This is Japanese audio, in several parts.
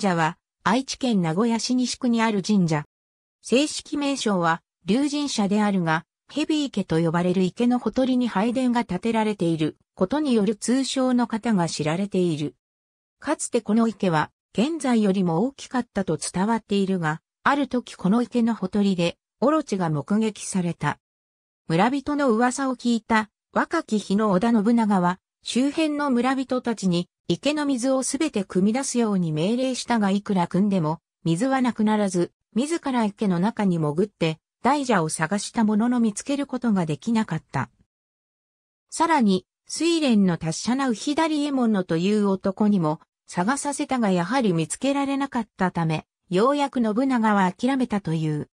社は、愛知県名古屋市西区にある神社。正式名称は、龍神社であるが、ヘビ池と呼ばれる池のほとりに拝殿が建てられていることによる通称の方が知られている。かつてこの池は、現在よりも大きかったと伝わっているが、ある時この池のほとりで、オロチが目撃された。村人の噂を聞いた若き日の織田信長は周辺の村人たちに池の水をすべて汲み出すように命令したがいくら汲んでも水はなくならず、自ら池の中に潜って大蛇を探したものの見つけることができなかった。さらに、水蓮の達者なウヒダリエモのという男にも探させたがやはり見つけられなかったため、ようやく信長は諦めたという。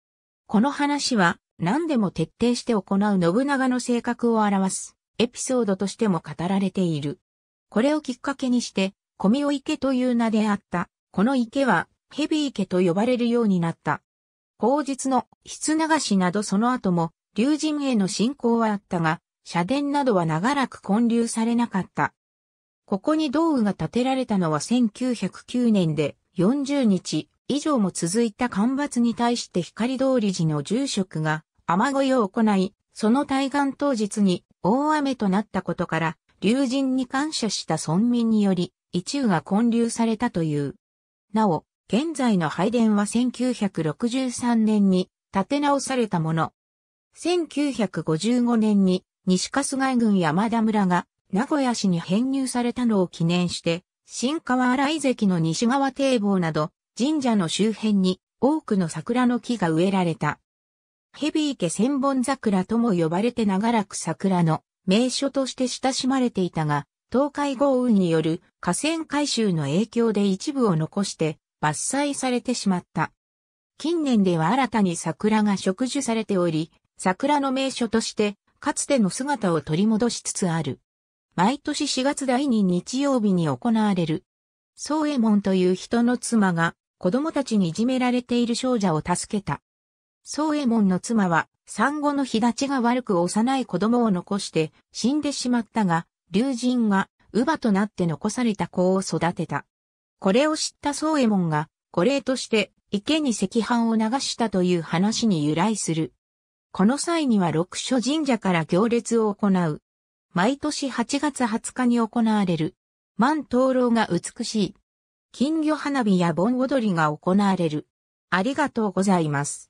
この話は何でも徹底して行う信長の性格を表す。エピソードとしても語られている。これをきっかけにして、コミオ池という名であった。この池は、ヘビ池と呼ばれるようになった。後日の筆流しなどその後も、竜神への信仰はあったが、社殿などは長らく建立されなかった。ここに道具が建てられたのは1909年で、40日以上も続いた干ばつに対して光通り寺の住職が雨乞いを行い、その対岸当日に大雨となったことから、竜神に感謝した村民により、一宇が建立されたという。なお、現在の拝殿は1963年に建て直されたもの。1955年に西春日郡山田村が名古屋市に編入されたのを記念して、新川荒井関の西側堤防など神社の周辺に多くの桜の木が植えられた。ヘー池千本桜とも呼ばれて長らく桜の名所として親しまれていたが、東海豪雨による河川改修の影響で一部を残して伐採されてしまった。近年では新たに桜が植樹されており、桜の名所としてかつての姿を取り戻しつつある。毎年4月第2日曜日に行われる。宗右衛門という人の妻が子供たちにいじめられている少女を助けた。宗右衛門の妻は、産後の日立ちが悪く幼い子供を残して死んでしまったが、竜神が乳母となって残された子を育てた。これを知った宗右衛門が、これとして池に赤飯を流したという話に由来する。この際には六所神社から行列を行う。毎年8月20日に行われる。万灯籠が美しい。金魚花火や盆踊りが行われる。ありがとうございます。